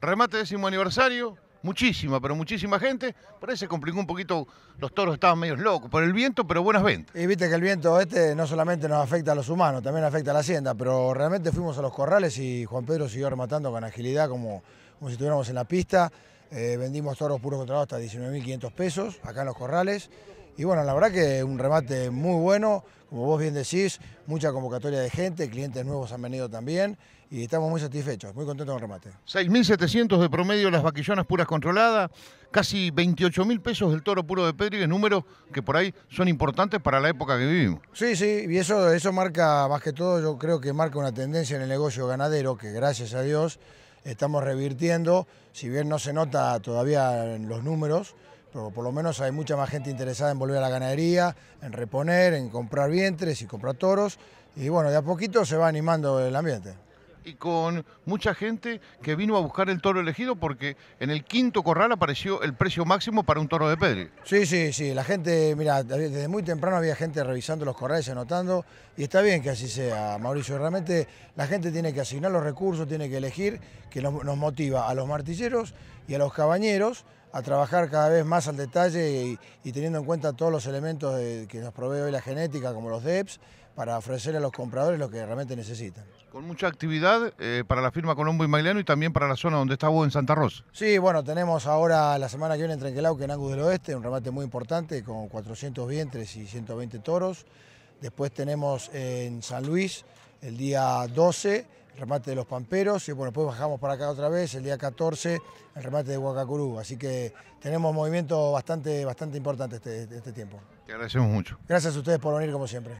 remate décimo aniversario, muchísima, pero muchísima gente. Por ahí se complicó un poquito, los toros estaban medio locos por el viento, pero buenas ventas. Y viste que el viento este no solamente nos afecta a los humanos, también afecta a la hacienda, pero realmente fuimos a los corrales y Juan Pedro siguió rematando con agilidad como, como si estuviéramos en la pista. Eh, vendimos toros puros contrados hasta 19.500 pesos acá en los corrales. Y bueno, la verdad que un remate muy bueno como vos bien decís, mucha convocatoria de gente, clientes nuevos han venido también y estamos muy satisfechos, muy contentos con el remate. 6.700 de promedio las vaquillonas puras controladas, casi 28.000 pesos del toro puro de Pedrigues, números que por ahí son importantes para la época que vivimos. Sí, sí, y eso, eso marca, más que todo, yo creo que marca una tendencia en el negocio ganadero que gracias a Dios estamos revirtiendo, si bien no se nota todavía en los números, pero por lo menos hay mucha más gente interesada en volver a la ganadería, en reponer, en comprar vientres y comprar toros, y bueno, de a poquito se va animando el ambiente. Y con mucha gente que vino a buscar el toro elegido porque en el quinto corral apareció el precio máximo para un toro de pedre Sí, sí, sí, la gente, mira, desde muy temprano había gente revisando los corrales, anotando, y está bien que así sea, Mauricio, realmente la gente tiene que asignar los recursos, tiene que elegir, que nos motiva a los martilleros y a los cabañeros, a trabajar cada vez más al detalle y, teniendo en cuenta todos los elementos que nos provee hoy la genética, como los DEPS, para ofrecer a los compradores lo que realmente necesitan. Con mucha actividad eh, para la firma Colombo y Maileno y también para la zona donde está vos en Santa Rosa. Sí, bueno, tenemos ahora la semana que viene en que en Angus del Oeste, un remate muy importante con 400 vientres y 120 toros. Después tenemos en San Luis el día 12 remate de los Pamperos y bueno, después pues bajamos para acá otra vez, el día 14 el remate de Huacacurú, así que tenemos movimiento bastante, bastante importante este, este tiempo. Te agradecemos mucho. Gracias a ustedes por venir como siempre.